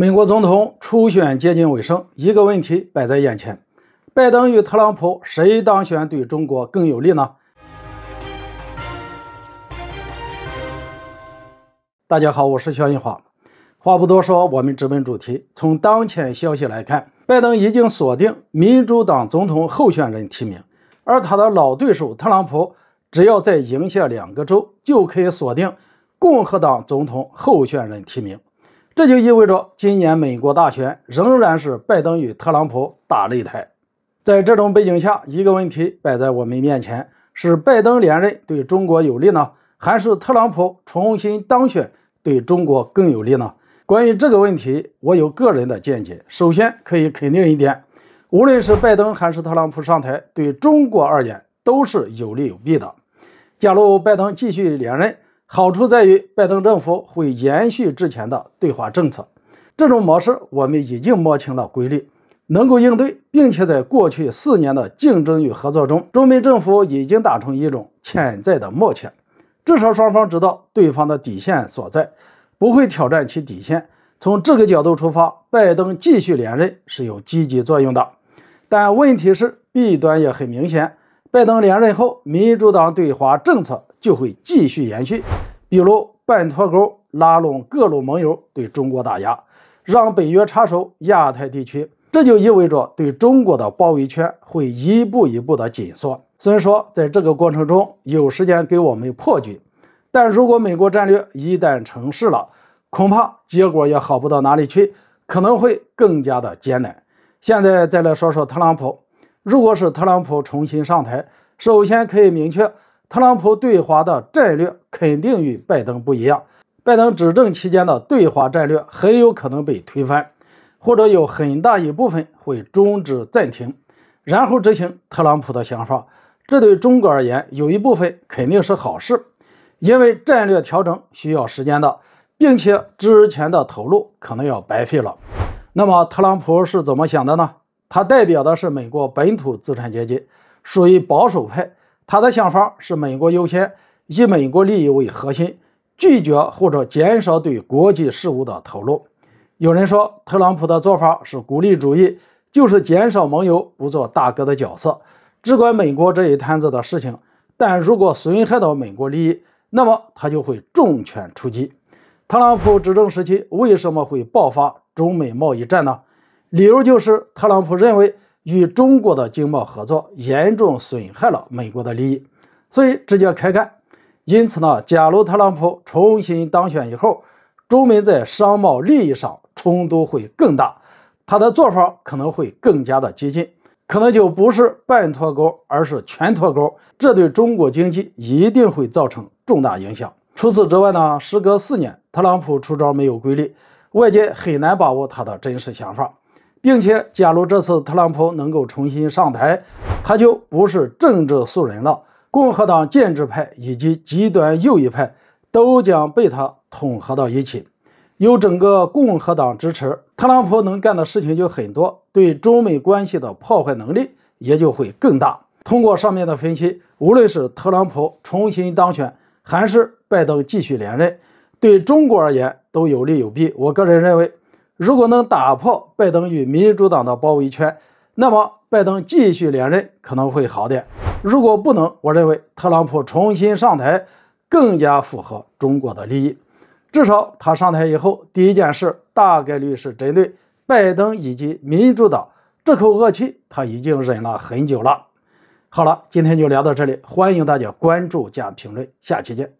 美国总统初选接近尾声，一个问题摆在眼前：拜登与特朗普谁当选对中国更有利呢？大家好，我是肖玉华。话不多说，我们直奔主题。从当前消息来看，拜登已经锁定民主党总统候选人提名，而他的老对手特朗普只要再赢下两个州，就可以锁定共和党总统候选人提名。这就意味着，今年美国大选仍然是拜登与特朗普打擂台。在这种背景下，一个问题摆在我们面前：是拜登连任对中国有利呢，还是特朗普重新当选对中国更有利呢？关于这个问题，我有个人的见解。首先可以肯定一点，无论是拜登还是特朗普上台，对中国而言都是有利有弊的。假如拜登继续连任，好处在于，拜登政府会延续之前的对华政策，这种模式我们已经摸清了规律，能够应对，并且在过去四年的竞争与合作中，中美政府已经达成一种潜在的默契，至少双方知道对方的底线所在，不会挑战其底线。从这个角度出发，拜登继续连任是有积极作用的。但问题是，弊端也很明显，拜登连任后，民主党对华政策。就会继续延续，比如半脱钩、拉拢各路盟友对中国打压，让北约插手亚太地区，这就意味着对中国的包围圈会一步一步的紧缩。虽然说在这个过程中有时间给我们破局，但如果美国战略一旦成事了，恐怕结果也好不到哪里去，可能会更加的艰难。现在再来说说特朗普，如果是特朗普重新上台，首先可以明确。特朗普对华的战略肯定与拜登不一样，拜登执政期间的对华战略很有可能被推翻，或者有很大一部分会终止暂停，然后执行特朗普的想法。这对中国而言，有一部分肯定是好事，因为战略调整需要时间的，并且之前的投入可能要白费了。那么，特朗普是怎么想的呢？他代表的是美国本土资产阶级，属于保守派。他的想法是美国优先，以美国利益为核心，拒绝或者减少对国际事务的投入。有人说，特朗普的做法是孤立主义，就是减少盟友，不做大哥的角色，只管美国这一摊子的事情。但如果损害到美国利益，那么他就会重拳出击。特朗普执政时期为什么会爆发中美贸易战呢？理由就是特朗普认为。与中国的经贸合作严重损害了美国的利益，所以直接开干。因此呢，假如特朗普重新当选以后，中美在商贸利益上冲突会更大，他的做法可能会更加的激进，可能就不是半脱钩，而是全脱钩。这对中国经济一定会造成重大影响。除此之外呢，时隔四年，特朗普出招没有规律，外界很难把握他的真实想法。并且，假如这次特朗普能够重新上台，他就不是政治素人了。共和党建制派以及极端右翼派都将被他统合到一起，有整个共和党支持，特朗普能干的事情就很多，对中美关系的破坏能力也就会更大。通过上面的分析，无论是特朗普重新当选，还是拜登继续连任，对中国而言都有利有弊。我个人认为。如果能打破拜登与民主党的包围圈，那么拜登继续连任可能会好点。如果不能，我认为特朗普重新上台更加符合中国的利益。至少他上台以后，第一件事大概率是针对拜登以及民主党这口恶气，他已经忍了很久了。好了，今天就聊到这里，欢迎大家关注、加评论，下期见。